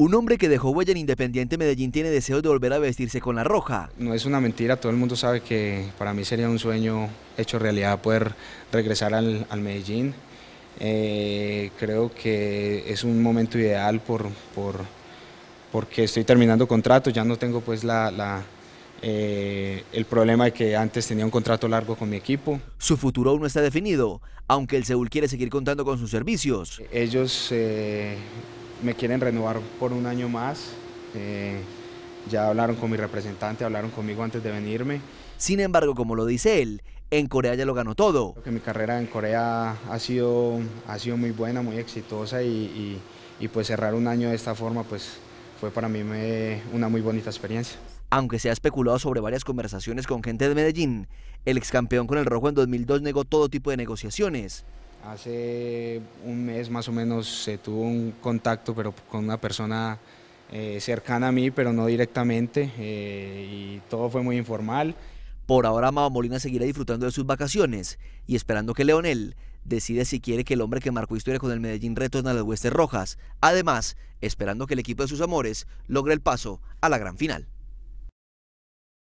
Un hombre que dejó huella en Independiente Medellín tiene deseo de volver a vestirse con la roja. No es una mentira, todo el mundo sabe que para mí sería un sueño hecho realidad poder regresar al, Medellín. Eh, creo que es un momento ideal por, por, porque estoy terminando contrato, ya no tengo pues la, eh, el problema de que antes tenía un contrato largo con mi equipo. Su futuro aún no está definido, aunque el Seúl quiere seguir contando con sus servicios. Ellos eh, me quieren renovar por un año más. Eh, ya hablaron con mi representante, hablaron conmigo antes de venirme. Sin embargo, como lo dice él, en Corea ya lo ganó todo. mi carrera en Corea ha sido, ha sido muy buena, muy exitosa y, y, pues cerrar un año de esta forma pues fue para mí una muy bonita experiencia. Aunque se ha especulado sobre varias conversaciones con gente de Medellín, el ex campeón con el Rojo en 2002 negó todo tipo de negociaciones. Hace un mes más o menos se tuvo un contacto, pero con una persona eh, cercana a mí, pero no directamente, eh, y todo fue muy informal. Por ahora, Mao Molina seguirá disfrutando de sus vacaciones y esperando que Leonel decida si quiere que el hombre que marcó historia con el Medellín retorne a las huestes rojas. Además, esperando que el equipo de sus amores logre el paso a la gran final.